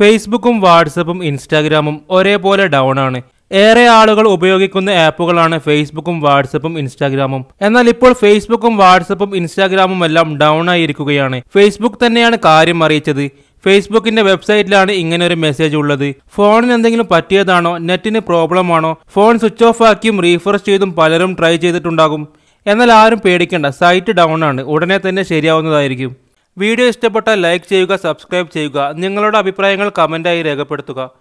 ഫേസ്ബുക്കും വാട്സപ്പും ഇൻസ്റ്റാഗ്രാമും ഒരേപോലെ ഡൗൺ ആണ് ഏറെ ആളുകൾ ഉപയോഗിക്കുന്ന ആപ്പുകളാണ് ഫേസ്ബുക്കും വാട്സപ്പും ഇൻസ്റ്റാഗ്രാമും എന്നാൽ ഇപ്പോൾ ഫേസ്ബുക്കും വാട്സപ്പും ഇൻസ്റ്റാഗ്രാമും എല്ലാം ഡൗൺ ആയിരിക്കുകയാണ് ഫേസ്ബുക്ക് തന്നെയാണ് കാര്യം അറിയിച്ചത് ഫേസ്ബുക്കിന്റെ വെബ്സൈറ്റിലാണ് ഇങ്ങനെ ഒരു മെസ്സേജ് ഉള്ളത് ഫോണിന് എന്തെങ്കിലും പറ്റിയതാണോ നെറ്റിന് പ്രോബ്ലം ആണോ ഫോൺ സ്വിച്ച് ഓഫ് ആക്കിയും റീഫ്രഷ് ചെയ്തും പലരും ട്രൈ ചെയ്തിട്ടുണ്ടാകും എന്നാൽ ആരും പേടിക്കേണ്ട സൈറ്റ് ഡൗൺ ആണ് ഉടനെ തന്നെ ശരിയാവുന്നതായിരിക്കും വീഡിയോ ഇഷ്ടപ്പെട്ടാൽ ലൈക്ക് ചെയ്യുക സബ്സ്ക്രൈബ് ചെയ്യുക നിങ്ങളുടെ അഭിപ്രായങ്ങൾ കമൻറ്റായി രേഖപ്പെടുത്തുക